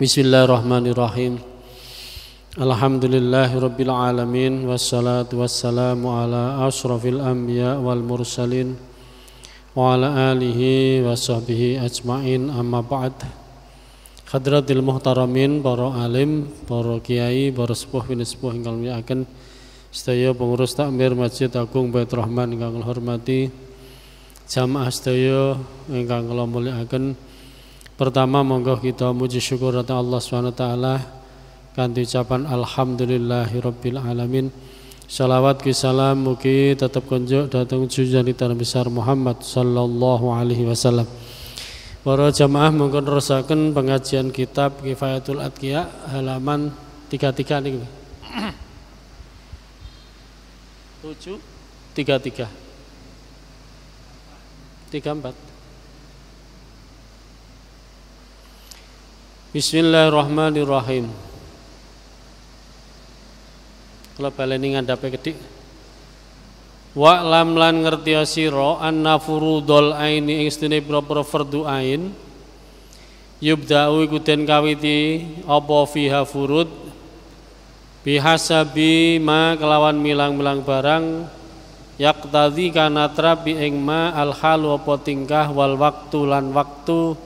Bismillahirrahmanirrahim Alhamdulillahi Rabbil Alamin Wassalatu wassalamu ala ashrafil anbiya wal mursalin Wa ala alihi wa sahbihi ajma'in amma ba'd Hadratil muhtaramin, para alim, para kiai, para sepuh bin sepuh Ingkang muliakan Sedaya pengurus takmir Masjid Agung Bait Rahman Ingkang hormati Jamaah sedaya Ingkang kula muliakan Pertama monggo kita muji syukur datang Allah SWT Kanti ucapan Alhamdulillahirabbil alamin. Salawat kisalam mugi tetap kunjuk datang junjungan tanah besar Muhammad sallallahu alaihi wasallam. Para jamaah monggo rasakan pengajian kitab Kifayatul Adqiya halaman 33 nih. 7 33 34 Bismillahirrahmanirrahim. Kalau baleni ngadape kedik. Wa lam lan ngerti an anna furudul aini ing sedene pro pira ain yubda'u iku den kawiti apa fiha furud bihasabi ma kelawan milang-milang barang yaqtadhi kana trabi ing ma al halu apa tingkah wal waktu lan waktu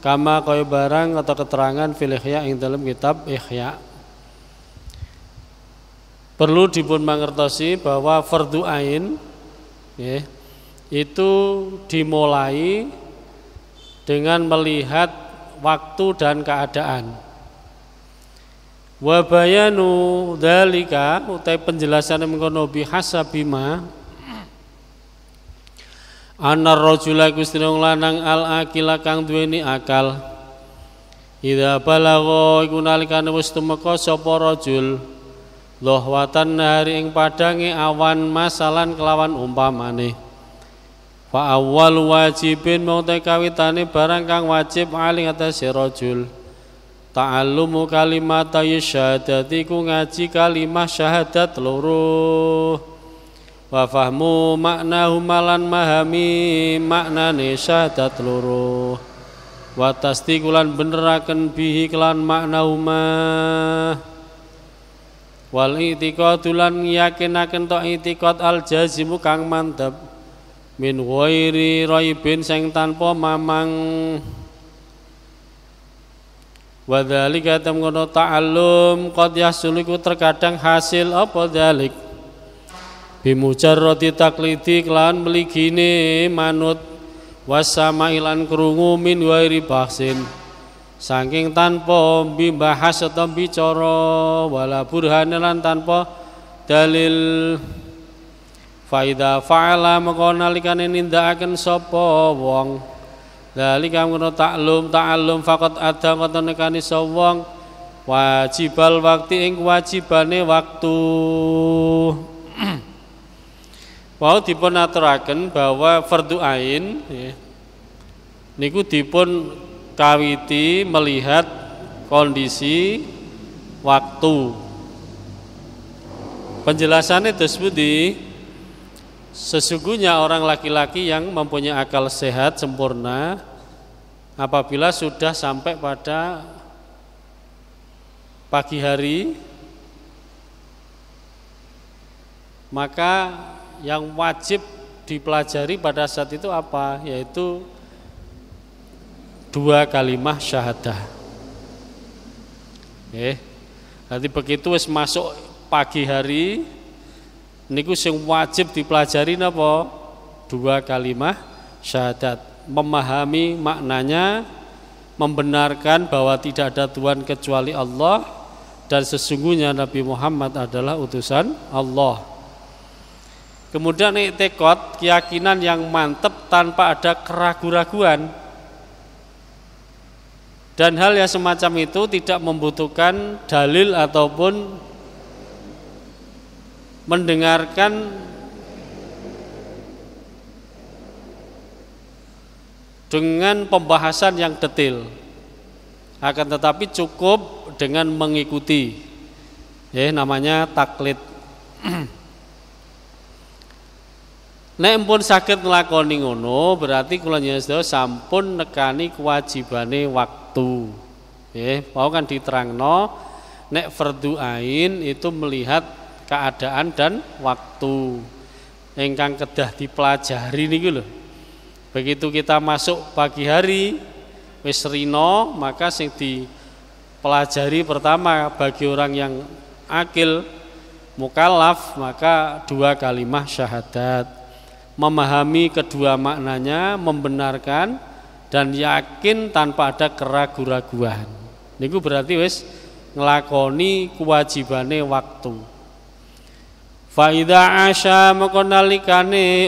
kama kaya barang atau keterangan fil ihya ing dalam kitab ihya perlu dipun mangertosi bahwa fardu ain ya, itu dimulai dengan melihat waktu dan keadaan wa bayanu dalika utai penjelasan mengkono bihasabi ma Anar rajula Gusti lanang al akila kang duweni akal. Idza balagha iku nalikane wis tumeka sapa rajul watan nahari ing padange awan masalan kelawan umpamane. Fa awal wajibin mau kawitane barang kang wajib aling atas si rajul. Ta'allumu kalimat syahadat iku ngaji kalimat syahadat loro wa fahmu maknahu malan mahami maknane syahadat loro wa tasdikulan beneraken bihi kelan maknahuma wal i'tiqadu yakinaken to i'tiqad al jazimu kang mantep min wairi raibin sing tanpa mamang wa dzalika tamgono ta'allum qad yasuliku terkadang hasil apa dzalik bimujarrati taklidi kelawan meligine manut wasama ilan kerungu min wairi bahsin saking tanpa bimbahas atau bicara wala burhan tanpa dalil Faida fa'ala maka ini nindakaken sapa wong dalika ngono taklum taklum faqat ada ngoten nekani sawong wajibal waktu ing wajibane waktu wau dipun aturaken bahwa fardu ain ya, niku dipun kawiti melihat kondisi waktu penjelasannya tersebut di sesungguhnya orang laki-laki yang mempunyai akal sehat sempurna apabila sudah sampai pada pagi hari maka yang wajib dipelajari pada saat itu apa? Yaitu dua kalimah syahadah. Oke. nanti begitu wis masuk pagi hari niku sing wajib dipelajari napa? Dua kalimah syahadat. Memahami maknanya, membenarkan bahwa tidak ada Tuhan kecuali Allah dan sesungguhnya Nabi Muhammad adalah utusan Allah. Kemudian iktikot keyakinan yang mantep tanpa ada keraguan-raguan dan hal yang semacam itu tidak membutuhkan dalil ataupun mendengarkan dengan pembahasan yang detail akan tetapi cukup dengan mengikuti ya namanya taklid Nek pun sakit ngelakoni ngono berarti kula sedaya sampun nekani kewajibane waktu. Nggih, mau kan diterangno nek fardhu itu melihat keadaan dan waktu. Engkang kedah dipelajari niku lho. Begitu kita masuk pagi hari wis rino maka sing dipelajari pertama bagi orang yang akil mukalaf maka dua kalimah syahadat memahami kedua maknanya, membenarkan dan yakin tanpa ada keraguan-raguan. Niku berarti wis ngelakoni kewajibane waktu. Faida asya moko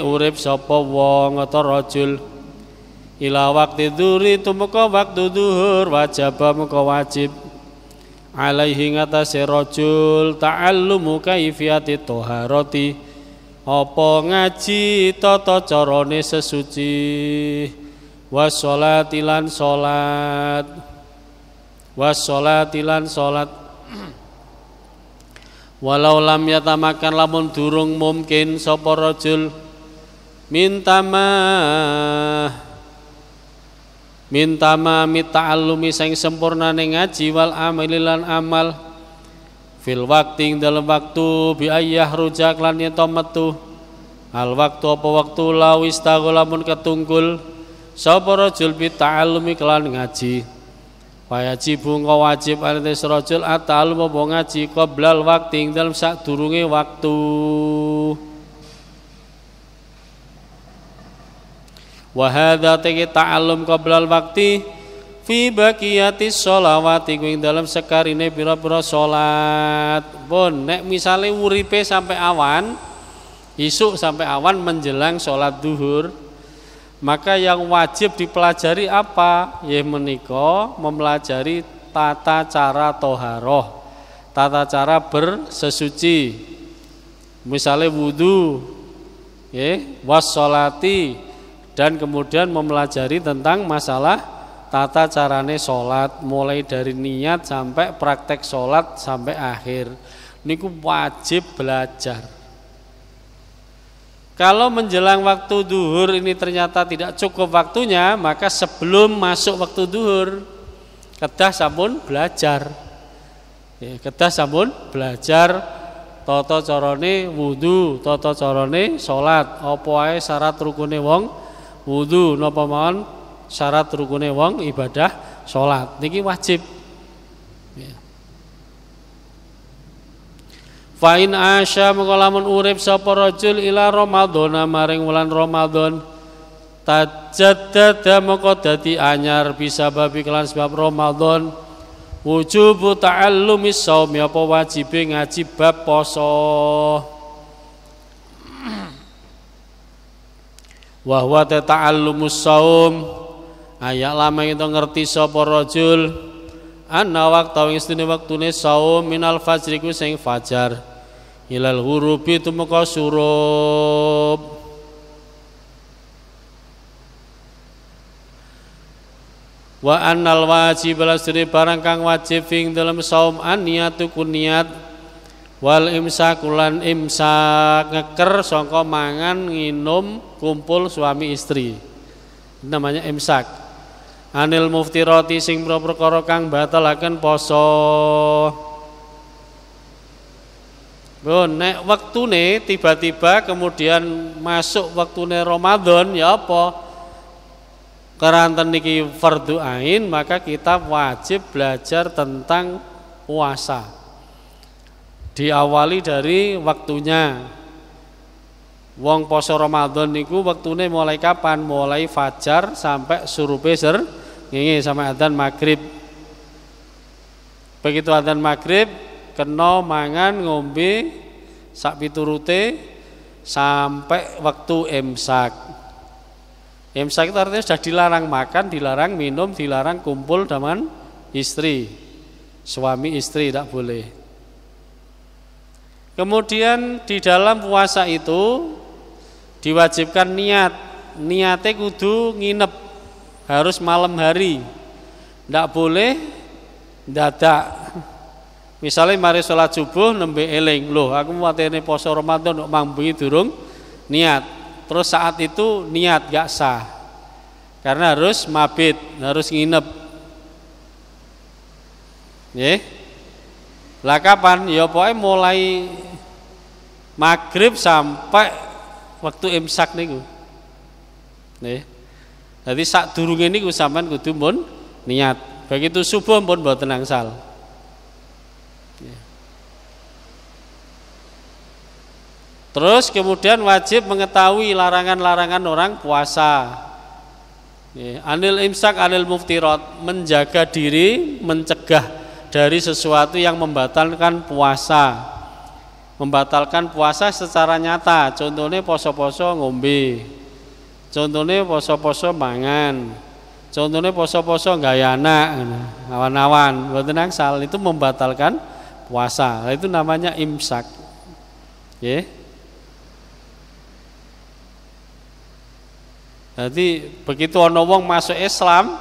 urip sopo wong atau rojul ila waktu duri tumeka waktu duhur wajib moko wajib alaihi ngatasi rajul ta'allumu kaifiyati toharoti apa ngaji tata carane sesuci wasolatilan salat wasolatilan salat walau lam yatamakan lamun durung mungkin sapa rajul minta ma minta ma alumi sing sempurna ngaji wal amalilan amal fil wakting dalam waktu bi ayah rujak lan ento metu al waktu apa waktu lawis tagolamun ketunggul sapa rajul bi ta'allumi kelan ngaji wajibu engko wajib alitis rajul atal apa ngaji qoblal wakti dalam sadurunge waktu wa hadza ta'allum qoblal wakti fi baqiyati sholawati kuing dalam sekarine pira-pira salat pun nek misale uripe sampai awan isuk sampai awan menjelang sholat duhur maka yang wajib dipelajari apa ya menika mempelajari tata cara toharoh tata cara bersesuci misalnya wudhu ya was dan kemudian mempelajari tentang masalah tata carane sholat mulai dari niat sampai praktek sholat sampai akhir niku wajib belajar kalau menjelang waktu duhur ini ternyata tidak cukup waktunya maka sebelum masuk waktu duhur kedah sampun belajar ya, kedah sampun belajar toto corone wudhu toto corone sholat opo syarat rukune wong wudhu nopo mawon syarat rukunnya wong ibadah sholat niki wajib ya. Fa'in asya mengkolamun urip sapa rajul ila Ramadan maring wulan Ramadan tajaddada moko dadi anyar bisa babi kelan sebab Ramadan wujubu ta'allumi saum apa wajibe ngaji bab poso wa huwa ta'allumus saum Ayak lama itu ngerti sapa rajul anna waktu istini waktu wektune saum minal fajri ku sing fajar ilal hurubi tumeka surup wa annal wajib lasri barang kang wajib ing dalam saum aniatu kuniat wal imsakulan imsak ngeker songko mangan nginum kumpul suami istri namanya imsak anil muftirati sing perkara kang batalaken poso Bon, nek nih tiba-tiba kemudian masuk nih Ramadan ya apa? Keranten niki fardu ain, maka kita wajib belajar tentang puasa. Diawali dari waktunya. Wong poso Ramadan niku waktunya mulai kapan? Mulai fajar sampai surupe ser ini sama adzan maghrib begitu adzan maghrib kena mangan ngombe sak piturute sampai waktu imsak imsak itu artinya sudah dilarang makan dilarang minum dilarang kumpul dengan istri suami istri tidak boleh kemudian di dalam puasa itu diwajibkan niat niatnya kudu nginep harus malam hari. Tidak boleh dadak. Misalnya mari sholat subuh nembe eling loh aku mau ini poso Ramadan untuk mambengi durung niat. Terus saat itu niat gak sah. Karena harus mabit, harus nginep. ya Lah kapan? Ya pokoknya mulai maghrib sampai waktu imsak nih Nih. Jadi sak turun ini sampean kudu mun niat. Begitu subuh pun tenang sal. Ya. Terus kemudian wajib mengetahui larangan-larangan orang puasa. Ya, anil imsak anil muftirot menjaga diri, mencegah dari sesuatu yang membatalkan puasa. Membatalkan puasa secara nyata, contohnya poso-poso ngombe, contohnya poso-poso mangan contohnya poso-poso nggak anak awan-awan buat sal itu membatalkan puasa itu namanya imsak ya Jadi begitu orang wong masuk Islam,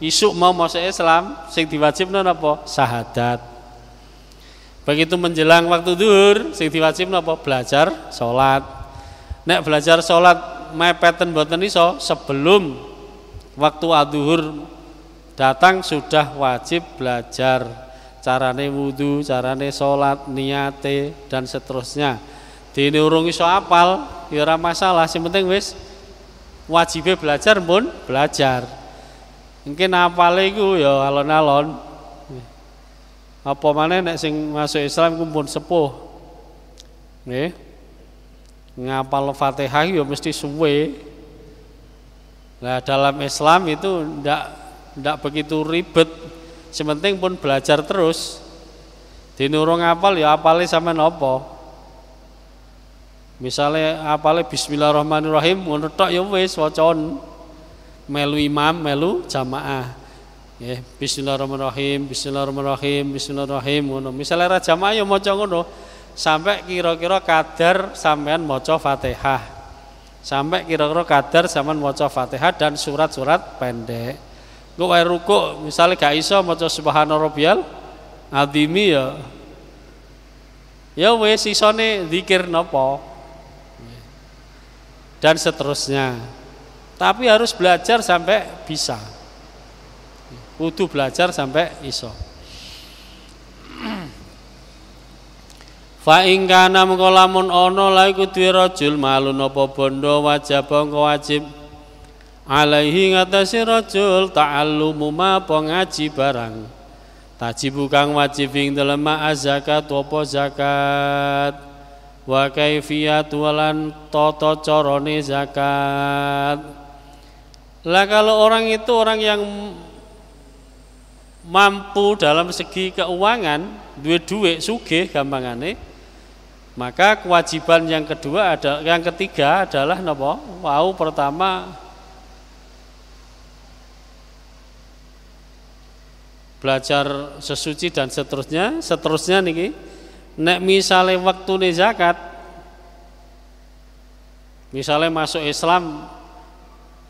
isuk mau masuk Islam, sing diwajibno napa? sahadat. Begitu menjelang waktu duhur, sing diwajibno apa? Belajar salat. Nek belajar salat mepeten boten iso sebelum waktu aduhur datang sudah wajib belajar carane wudhu, carane sholat, niate dan seterusnya. Di urung iso apal, ya ora masalah, sing penting wis wajib belajar pun belajar. Mungkin apal iku ya alon-alon. Apa mana nek sing masuk Islam kumpul pun sepuh. Nih ngapal Fatihah ya mesti suwe. Nah, dalam Islam itu ndak ndak begitu ribet. Sementing pun belajar terus. Di nurung apal ya apale sama nopo. Misalnya apale bismillahirrahmanirrahim menurut tok ya wis wacon. Melu imam, melu jamaah. Ya, bismillahirrahmanirrahim, bismillahirrahmanirrahim, bismillahirrahmanirrahim Misalnya Misale jamaah ya mau ngono sampai kira-kira kadar sampean maca Fatihah. Sampai kira-kira kadar sampean maca Fatihah dan surat-surat pendek. Gue wae ruku, misalnya gak iso maca subhanarabbiyal adimi ya. Ya wis isone zikir nopo. Dan seterusnya. Tapi harus belajar sampai bisa. butuh belajar sampai iso. Fa ing kana mengko lamun ana la iku duwe rajul malun apa bondo wajib mengko wajib alaihi ngatasi rajul ta'allumu ma pengaji barang tajib kang wajib ing dalem zakat apa zakat wa kaifiyat walan tata carane zakat lah kalau orang itu orang yang mampu dalam segi keuangan duit-duit sugih gampangane maka kewajiban yang kedua ada yang ketiga adalah nopo wau pertama belajar sesuci dan seterusnya seterusnya niki nek misale wektune zakat misalnya masuk Islam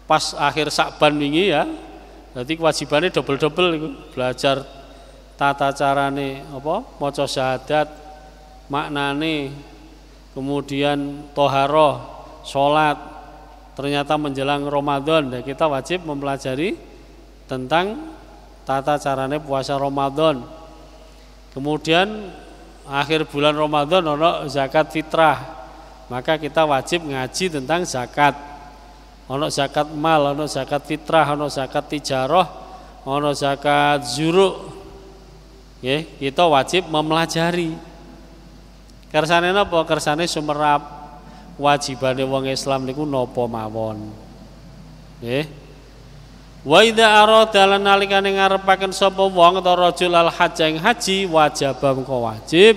pas akhir Sakban ini ya jadi kewajibannya double-double belajar tata carane apa maca syahadat maknane kemudian toharoh sholat ternyata menjelang Ramadan ya kita wajib mempelajari tentang tata carane puasa Ramadan kemudian akhir bulan Ramadan ono zakat fitrah maka kita wajib ngaji tentang zakat ono zakat mal ono zakat fitrah ono zakat tijaroh ono zakat zuruk ya kita wajib mempelajari Kersane napa? Kersane sumerap wajibane wong Islam niku napa mawon. Nggih. Wa idza arada lan nalikane ngarepaken sapa wong ta rajul al hajj haji wajib mengko wajib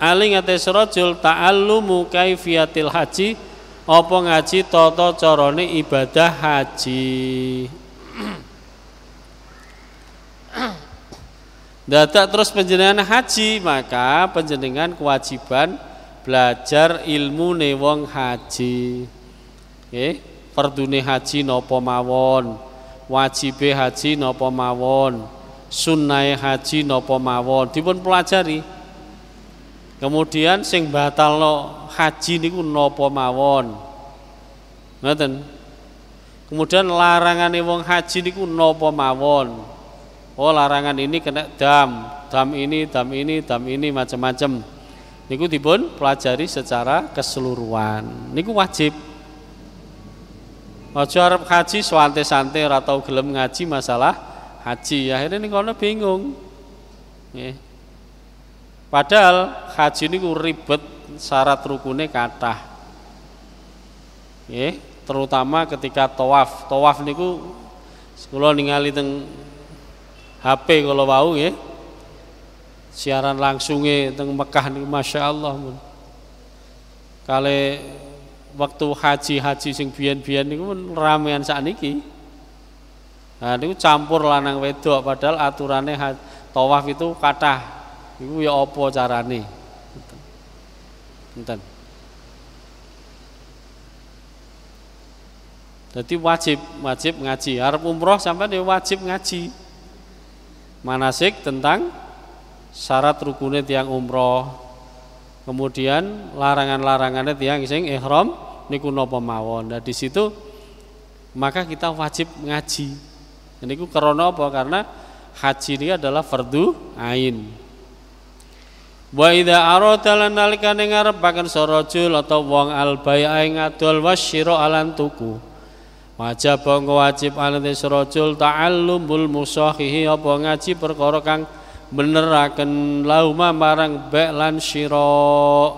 aling ates rajul ta'allumu kaifiyatil haji apa ngaji tata carane ibadah haji dadak terus penjenengan haji maka penjenengan kewajiban belajar ilmu ne wong haji nggih fardune haji napa mawon wajibe haji napa mawon sunnahe haji napa mawon dipun pelajari kemudian sing batalno haji niku napa mawon ngoten kemudian larangane wong haji niku napa mawon oh larangan ini kena dam dam ini dam ini dam ini macam-macam niku dibun pelajari secara keseluruhan niku wajib Ojo arep haji santai-santai ora tau gelem ngaji masalah haji. Akhirnya niku kalo bingung. Nih. Padahal haji niku ribet syarat rukunnya kathah. Nggih, terutama ketika tawaf. Tawaf niku kula ningali teng HP kalau wau ya. Siaran langsungnya teng Mekah nih Masya Allah mun. kali waktu haji-haji sing bian bian nih mun ramean saat ini, Nah itu campur lanang wedok padahal aturannya tawaf itu kata itu ya opo carane? Enten. Jadi wajib wajib ngaji. Harap umroh sampai dia ya wajib ngaji manasik tentang syarat rukunnya tiang umroh kemudian larangan-larangannya tiang sing ihram niku napa mawon nah di situ maka kita wajib ngaji nah, niku karena apa karena haji ini adalah fardu ain Wa idza arata lan nalikane ngarepaken sarajul atau wong albai'a ngadol wasyira alan tuku Wajib wajib alatis rajul ta'allumul musahihi apa ngaji perkara kang lauma marang bek lan syiro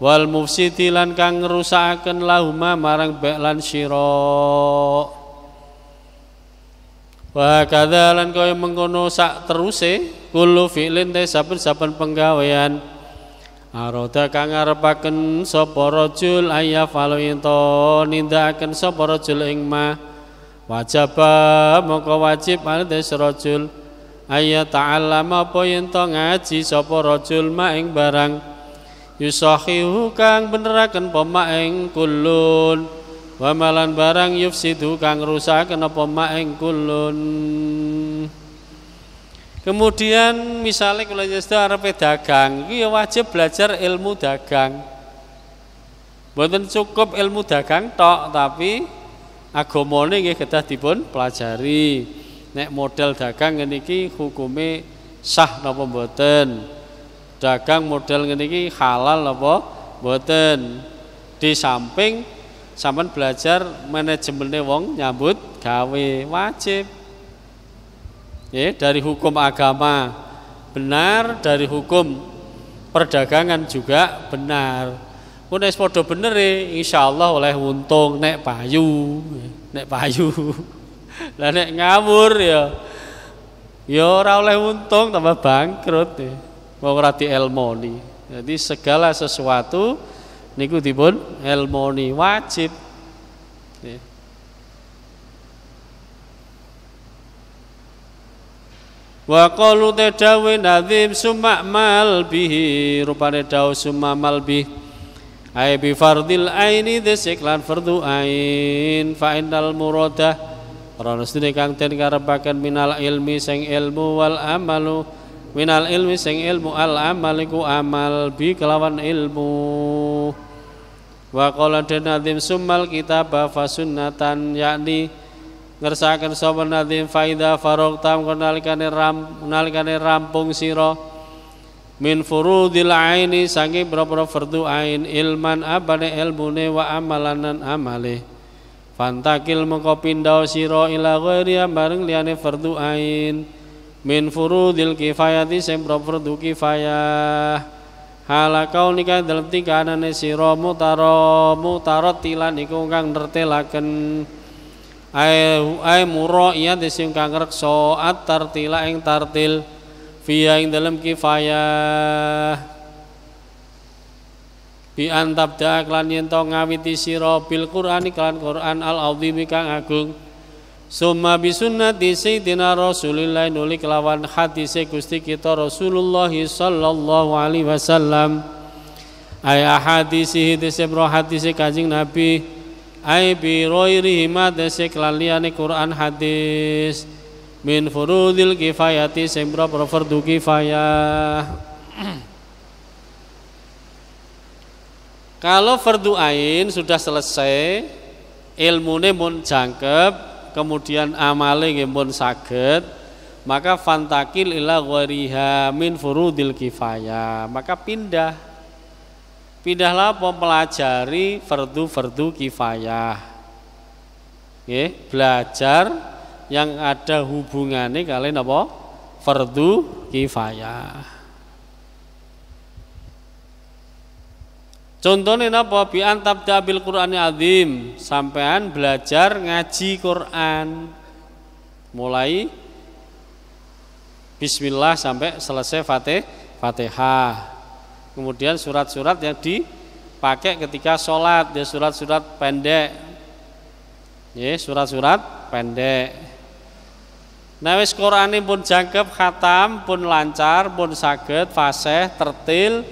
wal mufsidi lan kang ngrusakaken lauma marang bek lan syiro Wa kadzalan kaya mengkono sak teruse kullu fi'lin te saben-saben penggawean Aroda kang ngarepaken sapa rajul ayya falinto nindakaken sapa rajul ing mah wajib moko wajib alde rajul ayya apa yento ngaji sapa rajul ma ing barang yusahihu kang beneraken pema ing kulun wamalan barang yufsidu kang rusak kena pema ing kulun Kemudian misalnya kalau sudah arep dagang, itu ya wajib belajar ilmu dagang. Bukan cukup ilmu dagang tok, tapi agamane ya kita dipun pelajari. Nek model dagang ngene iki hukumnya sah napa mboten? Dagang model ngene iki halal nopo mboten? Di samping sampean belajar manajemennya wong nyambut gawe wajib ya, dari hukum agama benar, dari hukum perdagangan juga benar. Pun es podo bener e, insya Allah oleh untung nek payu, nek payu, lah nek ngawur ya, ya ora oleh untung tambah bangkrut ya. E. Mau rati elmoni. Jadi segala sesuatu niku dipun elmoni wajib wa qalu tadawi nadzim summa mal bihi rupane dawu summa mal bih ay bi fardil aini desiklan fardu ain fa innal murada rono sedene kang den karepaken minal ilmi sing ilmu wal amalu minal ilmi sing ilmu al amaliku amal bi kelawan ilmu wa qala den nadzim summal kitab fa sunnatan yakni ngersakan sopan nadin faida tam nalikane ram nalikane rampung siro min furudil aini sangi boro fardu ain ilman abane elbune wa amalanan amale fantakil mengko pindau siro ila bareng liane fardu ain min furudil kifayati sing fardu kifayah halakau nika nikah dalam tiga anane siro mutaro mutarot tilan iku kang nertelaken ay muro iya sing kang tartila ing tartil fiya ing dalam kifayah bi antab da'ak lan to ngawiti siro bil quran klan qur'an al azim kang agung summa bi sunnati sayyidina rasulillah nuli kelawan hadise Gusti kita Rasulullah sallallahu alaihi wasallam ay ahadisi hadise bro hadise Kanjeng Nabi ay bi ghairihi ma tesiklan Quran hadis min furudil kifayati sing proper kifayah kalau fardu ain sudah selesai ilmune mun jangkep kemudian amale nggih mun saged maka fantakil ila ghairiha min furudil kifayah maka pindah pindahlah mempelajari fardu-fardu kifayah. oke belajar yang ada hubungannya kalian apa? Fardu kifayah. Contohnya apa? bi'an antab bil Qur'an azim, sampean belajar ngaji Qur'an. Mulai Bismillah sampai selesai Fatih, Fatihah Kemudian surat-surat yang dipakai ketika sholat ya surat-surat pendek, ya surat-surat pendek. Nah wis Quran pun jangkep khatam pun lancar pun saged fasih tertil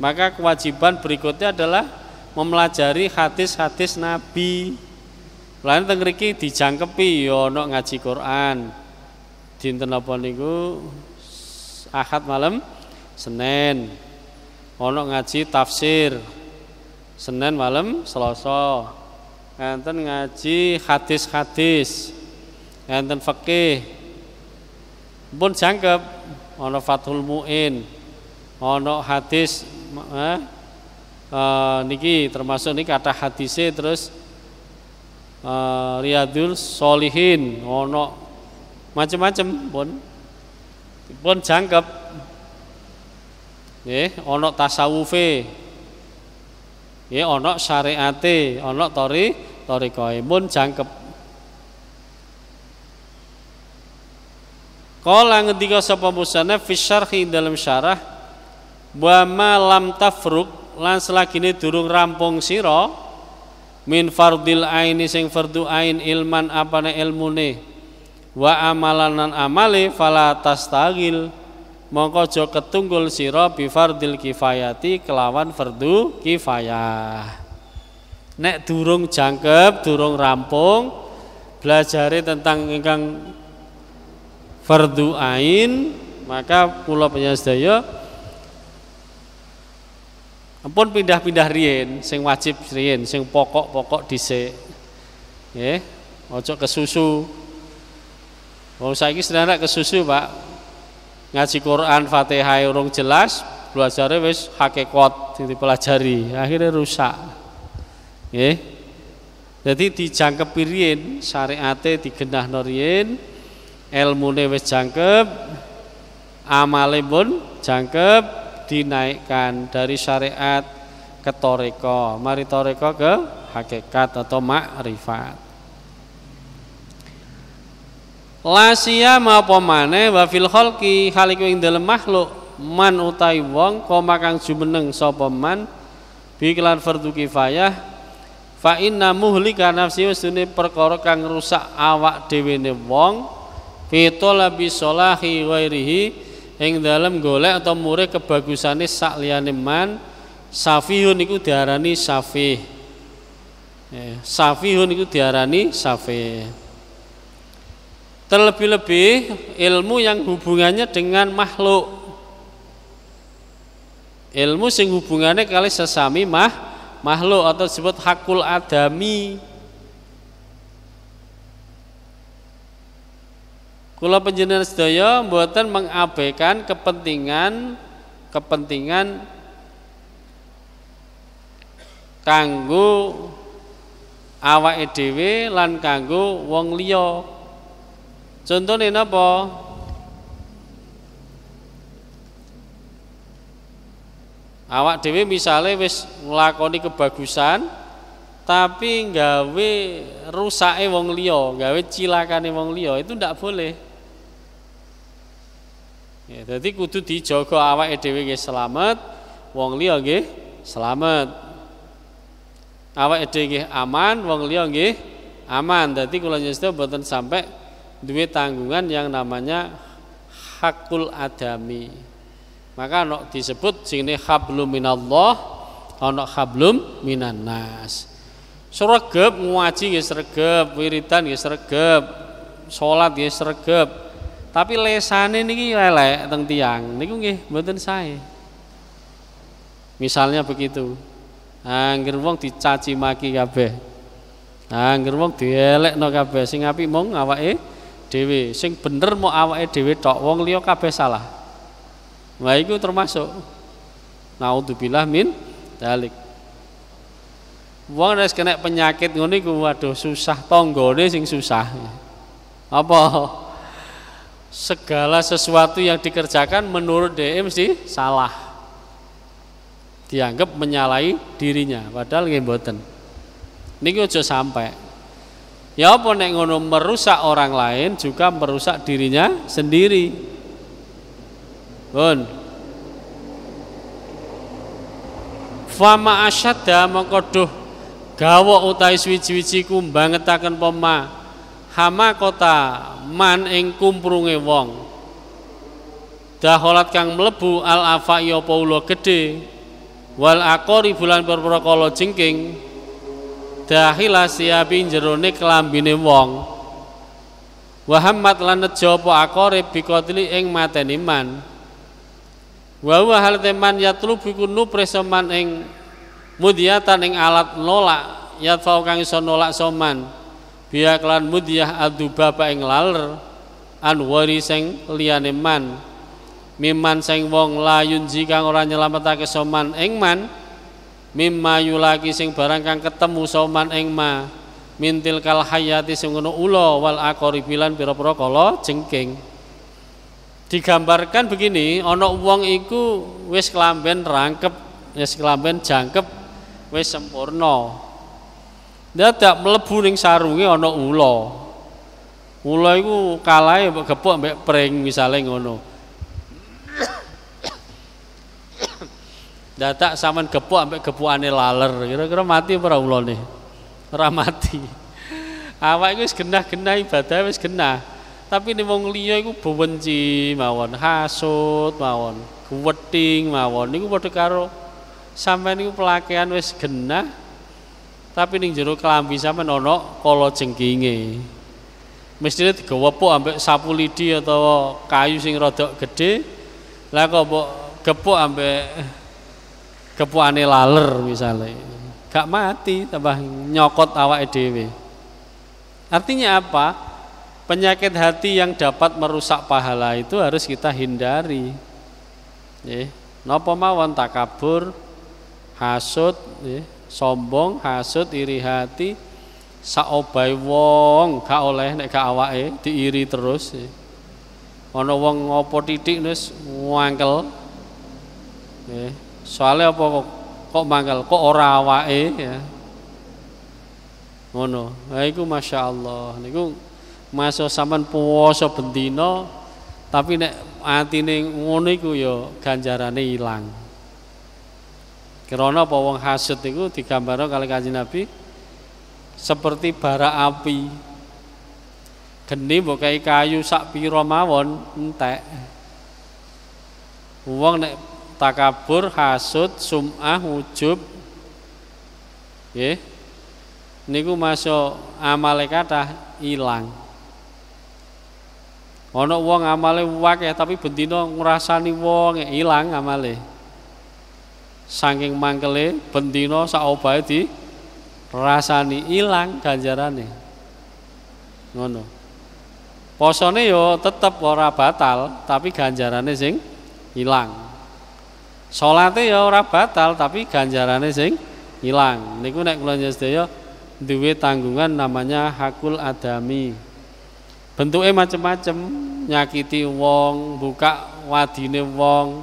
maka kewajiban berikutnya adalah mempelajari hadis-hadis Nabi. Lain tengriki dijangkepi yono ya, ngaji Quran. Dinten apa niku? Ahad malam Senin ono ngaji tafsir Senin malam Selasa enten ngaji hadis-hadis enten fakih, pun jangkep ono Fathul Muin ono hadis eh, eh, niki termasuk niki kata hadise terus eh, Riyadul Solihin ono macam-macam pun pun jangkep nggih ana tasawufe nggih ana syariate ana tori koi mun jangkep Kala ngendika sapa musannaf fi syarhi dalam syarah wa malam tafruk, tafruq lan selagine durung rampung siro, min fardil aini sing fardu ain ilman apane ilmune wa amalanan amali fala tastagil mongko jo ketunggul siro bi fardil kifayati kelawan fardu kifayah nek durung jangkep durung rampung belajari tentang ingkang fardu ain maka pulau penyedaya ampun pindah-pindah rien, sing wajib rien, sing pokok-pokok dhisik nggih susu. kesusu wong saiki sederhana susu Pak ngaji Quran Fatihah urung jelas belajar wis hakikot pelajari akhirnya rusak nggih jadi dijangkep pirin di digenah norien ilmu wis jangkep amale pun jangkep dinaikkan dari syariat ke toreko mari toreko ke hakikat atau makrifat La siyama apa maneh wa fil khalqi khalik ing dalem makhluk man utai wong koma kang jumeneng sapa man bi kelan fardhu kifayah fa inna muhlika nafsi wasune perkara kang rusak awak dhewe ne wong fi talabi salahi ghairihi ing dalem golek atau mure kebagusane sak liyane man safihun iku diarani safih ya, safihun iku diarani safih Terlebih-lebih ilmu yang hubungannya dengan makhluk. Ilmu sing hubungannya kali sesami mah makhluk atau disebut hakul adami. Kula panjenengan doyo buatan mengabaikan kepentingan kepentingan kanggo awake dhewe lan kanggo wong liok. Contohnya napa? Awak dewi misalnya wis ngelakoni kebagusan tapi nggawe rusake wong liya, nggawe cilakane wong liya itu ndak boleh. Ya, jadi kudu dijogo awak dewi gak selamat, wong liya nggih selamat. awak dewi gak aman, wong liya nggih aman. jadi kula nyesta boten sampai duwe tanggungan yang namanya hakul adami. Maka ana disebut sini hablum minallah, ana hablum minanas nas. Sregep ngaji nggih sregep, wiridan ya seregep sholat ya seregep Tapi lesane niki lelek teng tiang niku nggih mboten saya Misalnya begitu. Angger ah, wong dicaci maki kabeh. Angger ah, wong dielekno kabeh sing apik mung awake dewi sing bener mau awake dewi tok wong liya kabeh salah termasuk. iku termasuk naudzubillah min dalik wong wis kena penyakit ngono iku waduh susah tanggane sing susah apa segala sesuatu yang dikerjakan menurut DM mesti salah dianggap menyalahi dirinya padahal nggih mboten niku aja sampai Ya apa nek ngono merusak orang lain juga merusak dirinya sendiri. Bun. Fama asyadda duh gawa utai suwi-suwi ku mbangetaken pema hama kota man ing kumprunge wong. Daholat kang mlebu al afa ya paula gedhe wal aqari bulan perpara jengking dakhila siabi jerone kelambine wong wa hammat lan nejo apa aqarib biqatli ing mateni man wa wa hal teman yatlubu kunu presoman ing mudiyatan ing alat nolak yatfau kang iso nolak soman biya kelan mudiyah aduba pa ing laler an anwari sing liyane man miman sing wong layun jika ora nyelametake soman ing man mimma yulaki sing barang kang ketemu sauman ing ma mintil kal hayati sing ngono ula wal akoribilan pira-pira kala jengking digambarkan begini ana wong iku wis kelamben rangkep wis kelamben jangkep wis sempurna dadak mlebu ning sarunge ana ula ula iku kalai gepuk mbek pring misale ngono data saman gepuk sampai gepuane laler, kira-kira mati ora ulone. Ora mati. Awak iku wis genah-genah ibadah wis genah. Tapi ini wong liya iku bebenci mawon, hasut mawon, kuweting mawon niku padha karo sampean niku pelakian wis genah. Tapi ning jero kelambi sampean ana kala jengkinge. mestinya digawa po ambek sapu lidi atau kayu sing rodok gede lah kok gepuk ambek kepuane laler misalnya gak mati tambah nyokot awak edw. artinya apa penyakit hati yang dapat merusak pahala itu harus kita hindari No pemawon mawon takabur hasut, eh, sombong hasut iri hati saobai wong gak oleh nek gak awake diiri terus eh. ono wong ngopo titik nus, wangkel eh, soalnya apa kok, kok mangkal kok ora awake ya ngono ha iku masyaallah niku masuk sampean puasa bendina tapi nek atine ngono iku ya ganjarane ilang karena apa wong hasud iku digambarno kali kaji Nabi seperti bara api geni mbok kayu sak pira mawon entek wong nek takabur, hasud, sum'ah, wujub. Nggih. Niku masuk amale kathah ilang. Ana wong amale ya tapi bendina ngrasani wong ya, ilang amale. Saking mangkele bendina sak obahe di rasani ilang ganjarane. Ngono. Posone yo tetep ora batal, tapi ganjarane sing ilang. Salate ya ora batal tapi hilang. sing ku Niku nek kula sedaya duwe tanggungan namanya hakul adami. Bentuknya macam-macam, nyakiti wong, buka wadine wong.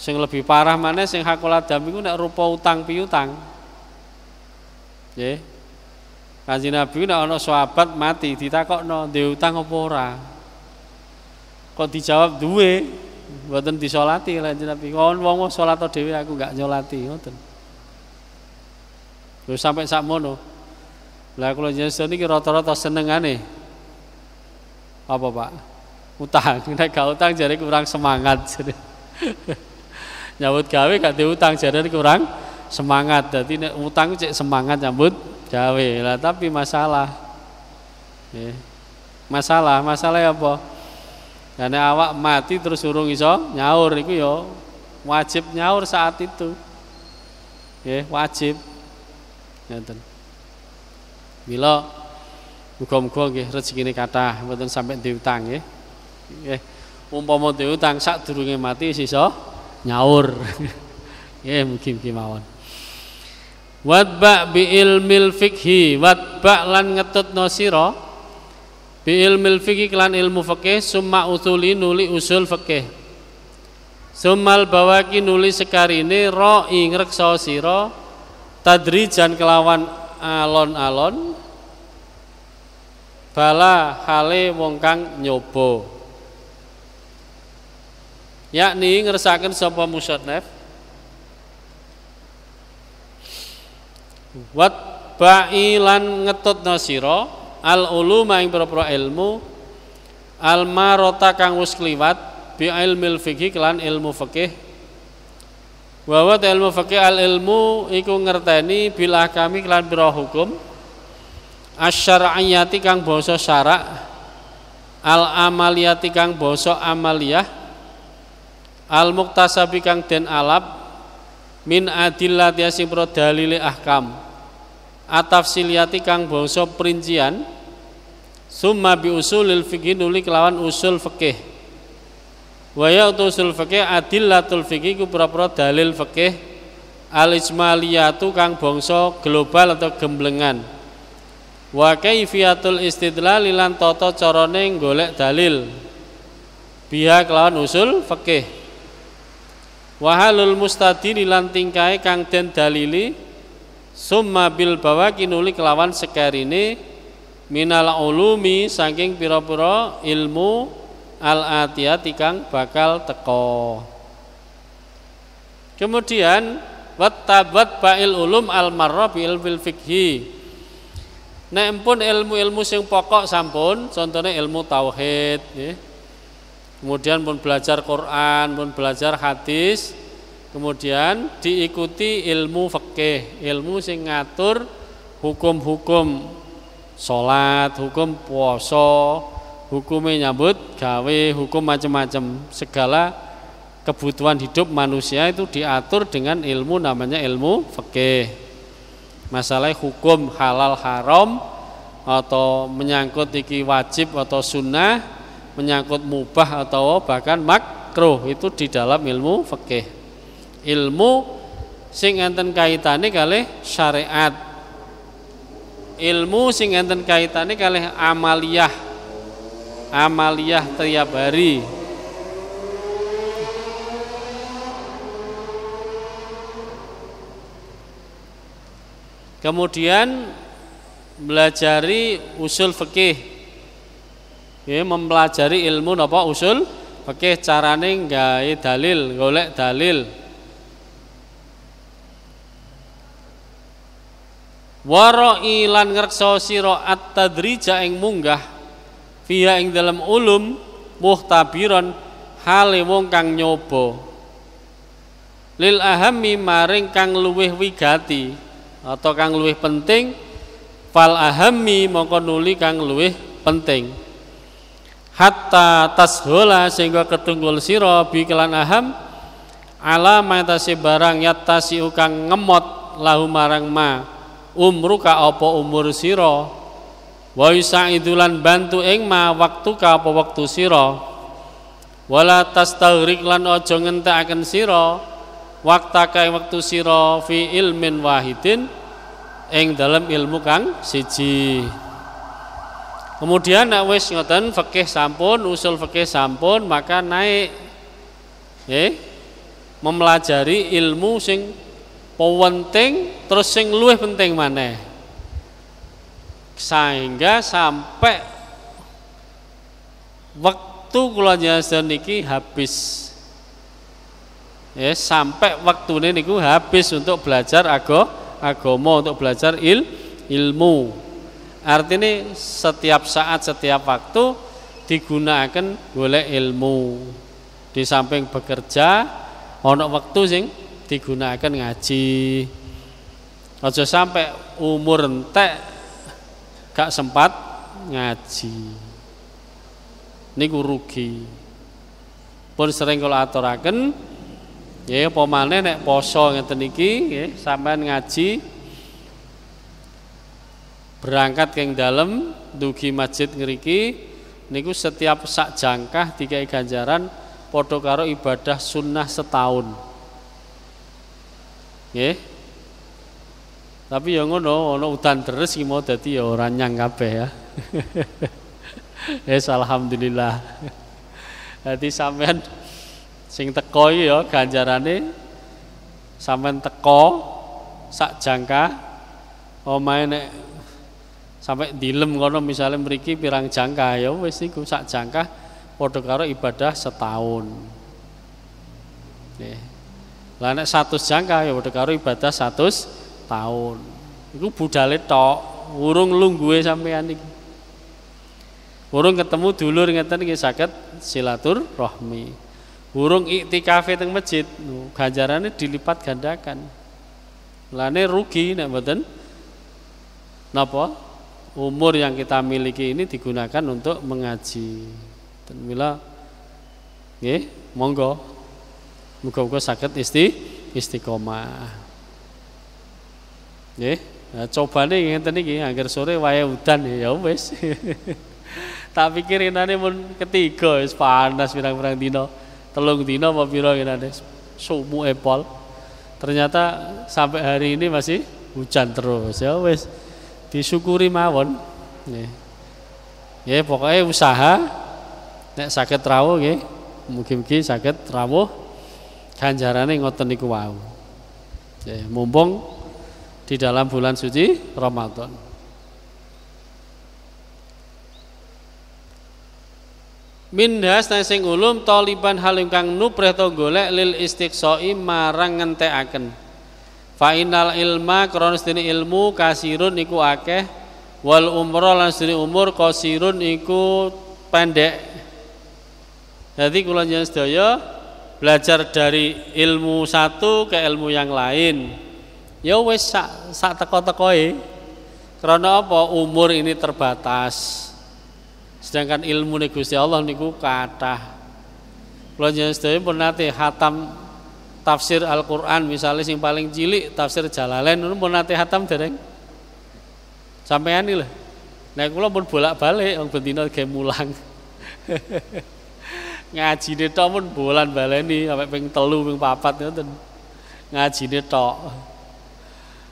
Sing lebih parah mana sing hakul adami ku naik rupa utang piutang. Nggih. Kanjeng Nabi nek ana sahabat mati ditakokno, "Duwe utang apa ora?" Kok dijawab duwe, Mboten disolati Kanjeng Nabi. Kon wong salat dhewe aku gak nyolati ngoten. Terus sampai sakmono. Lah kula jenengan niki rata-rata senengane apa Pak? Utang. Nek gak utang jare kurang semangat jare. nyambut gawe gak diutang jare kurang semangat. Dadi nek utang cek semangat nyambut gawe. Lah tapi masalah. Eh, masalah, masalah apa? karena awak mati terus urung iso nyaur itu yo ya wajib nyaur saat itu ya wajib ngeten mila muga-muga nggih rezekine kathah mboten sampe diutang nggih nggih umpama diutang sak durunge mati sisa nyaur nggih mugi-mugi mawon wadba bi ilmil fikhi wadba lan ngetutno sira bi ilmil fikih lan ilmu fikih summa usuli nuli usul fikih summal bawaki nuli sekarine ro ing siro, sira tadrijan kelawan alon-alon bala hale wong kang nyoba yakni ngresaken sapa nev. wat ba'ilan ngetutna siro al uluma yang pira ilmu al marota kang wis kliwat bi ilmil fikih kelan ilmu fikih bahwa ilmu fikih al ilmu iku ngerteni bila kami kelan biro hukum asyara'iyati kang basa syara' al amaliyati kang basa amaliyah al muktasabi kang den alab min adillati sing pro dalile ahkam atafsiliyati kang basa perincian summa bi usulil fikih nuli kelawan usul fikih wa ya usul fikih adillatul fikih ku pura-pura dalil fikih al ijmaliyatu kang bangsa global atau gemblengan wa kaifiyatul istidlal lan tata carane golek dalil biha kelawan usul fikih wa halul mustadil lan tingkae kang den dalili summa bil bawaki nuli kelawan sekarine minal ulumi saking pira-pira ilmu al atiyati kang bakal teko kemudian wattabat ba'il ulum al marra bil fikhi nek pun ilmu-ilmu sing pokok sampun contohnya ilmu tauhid ya. kemudian pun belajar Quran pun belajar hadis kemudian diikuti ilmu fikih ilmu sing ngatur hukum-hukum sholat, hukum puasa, hukumnya nyambut gawe, hukum macam-macam. Segala kebutuhan hidup manusia itu diatur dengan ilmu namanya ilmu fikih. Masalah hukum halal haram atau menyangkut iki wajib atau sunnah, menyangkut mubah atau bahkan makruh itu di dalam ilmu fikih. Ilmu sing enten kaitane kali syariat ilmu sing enten kaitane kalih amaliyah amaliyah tiap hari kemudian belajari usul fikih ya, mempelajari ilmu napa usul fikih carane gawe dalil golek dalil waroi lan ngrekso siro at-tadrija ing munggah via ing dalam ulum muhtabiron hale wong kang nyobo. lil ahami maring kang luweh wigati atau kang luweh penting fal ahami mongko nuli kang luweh penting hatta tashola sehingga ketunggul siro bi aham ala matase barang yatasi ukang ngemot lahu marang ma umruka apa umur siro, wa yusaidulan bantu ing ma ka apa waktu siro wala tastaghrik lan ngente akan siro, waktu kaya waktu siro fi ilmin wahidin ing dalam ilmu kang siji Kemudian nak wis ngoten fakih sampun, usul fakih sampun, maka naik eh, mempelajari ilmu sing pewenting terus sing luwih penting mana sehingga sampai waktu kulanya jasa niki habis ya sampai waktu ini niku habis untuk belajar agama untuk belajar il, ilmu artinya setiap saat setiap waktu digunakan oleh ilmu di samping bekerja ono waktu sing digunakan ngaji aja sampai umur entek gak sempat ngaji niku rugi pun sering kalau aturaken ya apa nek poso ngeten iki nggih ya, sampean ngaji berangkat ke dalam, dugi masjid ngeriki niku setiap sak jangkah dikai ganjaran padha karo ibadah sunnah setahun Nggih. Tapi ya ngono, ana udan deres iki mau dadi ya ora nyang kabeh ya. Yes, alhamdulillah. Dadi sampean sing teko iki ya ganjarane sampean teko sak jangka omahe nek sampai dilem kono misalnya mriki pirang jangka ya wis iku sak jangka padha karo ibadah setahun. Nggih. Lah nek satu jangka ya udah karo ibadah satu tahun. itu budale tok, urung lungguwe sampean iki. Urung ketemu dulur ngeten iki saged silaturahmi. Urung iktikafe teng masjid, ganjarane dilipat gandakan. Lane rugi nek mboten napa? Umur yang kita miliki ini digunakan untuk mengaji. Dan bila monggo Muga-muga sakit isti istiqomah. Nah, ya, nah, yang tadi nih agar sore waya hutan ya ya wes tak pikirin nanti pun ketiga wes panas pirang-pirang dino. Telung dino apa pira nanti, sumu epol. Ternyata sampai hari ini masih hujan terus ya wes disyukuri mawon. Ya, Ya pokoknya usaha nek sakit rawuh ya. mungkin-mungkin sakit rawuh ganjarane ngoten niku wau ya, mumpung di dalam bulan suci Ramadan Minhas sing ulum taliban halim kang nubreh to golek lil istiqsoi marang ngentekaken. Fainal ilma kronos dini ilmu kasirun iku akeh wal umroh lan sedene umur kasirun iku pendek. Jadi kula njenengan sedaya belajar dari ilmu satu ke ilmu yang lain ya wis sak, sak teko tekoi karena apa umur ini terbatas sedangkan ilmu nih Gusti Allah niku kalau jangan sedaya pun nanti hatam tafsir Al-Qur'an misalnya sing paling cilik tafsir Jalalain itu pun nanti hatam dereng sampai ini lah nah kalau pun bolak-balik wong bendina kayak mulang ngaji ngajine tok pun bolan baleni sampai ping telu ping papat ngaji ngajine tok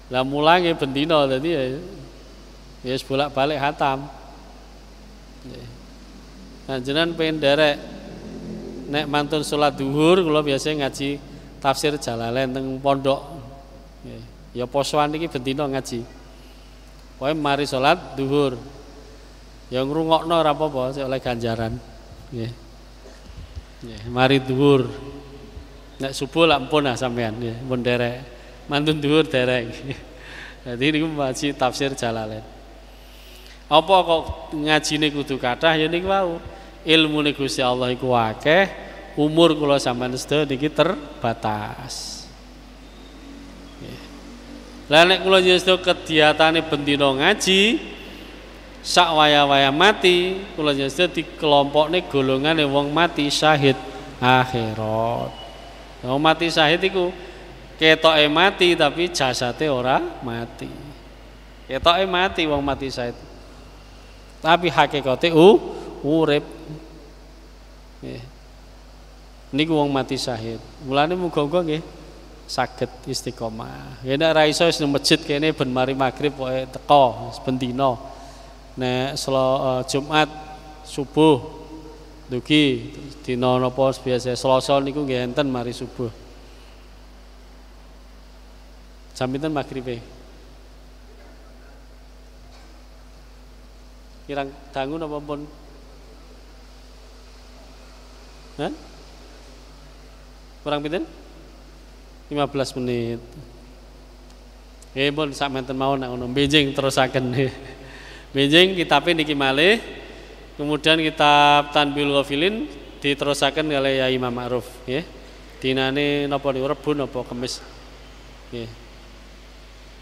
lah mulangi ya bentino tadi ya ya bolak-balik hatam nah jenan pengen derek nek mantun sholat duhur kalau biasanya ngaji tafsir Jalalain teng pondok ya poswan ini bentino ngaji pokoke mari sholat duhur yang rungok no rapopo oleh ganjaran Ya, mari dhuwur. Nek subuh lak ampun ah sampean, ya, mantun derek. Mantun dhuwur derek. Dadi niku tafsir Jalalain. Apa kok ngajine kudu kathah ya niku wau. Ilmune Gusti Allah iku akeh, umur kula sampean sedaya niki terbatas. Ya. Lah nek kula nyesto kegiatane bendina ngaji, sak waya-waya mati kula jasa di golongan golongane wong mati syahid akhirat wong mati syahid ketok e mati tapi jasadnya ora mati e mati wong mati syahid tapi hakikatnya u urip Nih wong mati syahid mulane muga-muga nih sakit istiqomah. Yen raisos di wis masjid kene ben mari magrib teko sebentino nek selo, eh, Jumat subuh dugi dina napa biasa Selasa niku nggih mari subuh. Jam pinten eh Kirang dangu apa pun? Hah? Kurang pinten? 15 menit. Nggih eh, pun sak menten mau nek bijing terus terusaken. benjing kitabin niki malih kemudian kitab Tanbil Ghafilin diterusakan oleh Yai Imam Ma'ruf ya. dinane napa niku Rebo napa Kamis nggih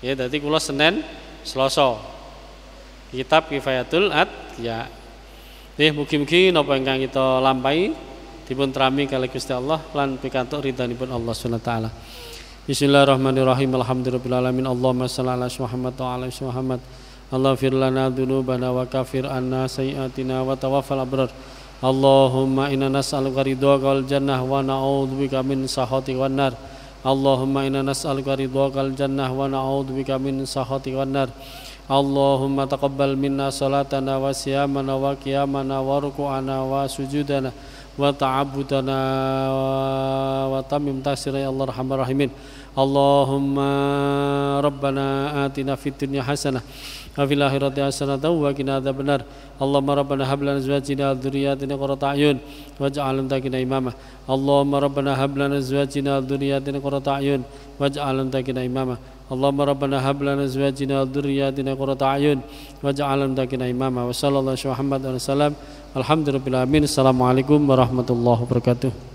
ya dadi kula Senin Selasa kitab Kifayatul Ad ya nggih mugi-mugi napa ingkang kita lampahi dipun trami kali Gusti Allah lan pikantuk ridhanipun Allah Subhanahu taala Bismillahirrahmanirrahim. Alhamdulillahirabbil alamin. Allahumma shalli ala Muhammad wa ala Muhammad. Allah firlana dunubana wa kafir anna sayyatina wa tawaffal abrar Allahumma inna nas'aluka ridhaka kal jannah wa na'udzubika min sahati wan nar Allahumma inna nas'aluka ridhaka wal jannah wa na'udzubika min sahati wan nar Allahumma taqabbal minna salatana wa siyamana wa qiyamana wa ruku'ana wa sujudana wa ta'abbudana wa tamim ya Allah rahman rahimin Allahumma rabbana atina fid dunya hasanah Alhamdulillahirobbilalamin. Wassalamualaikum warahmatullah wabarakatuh.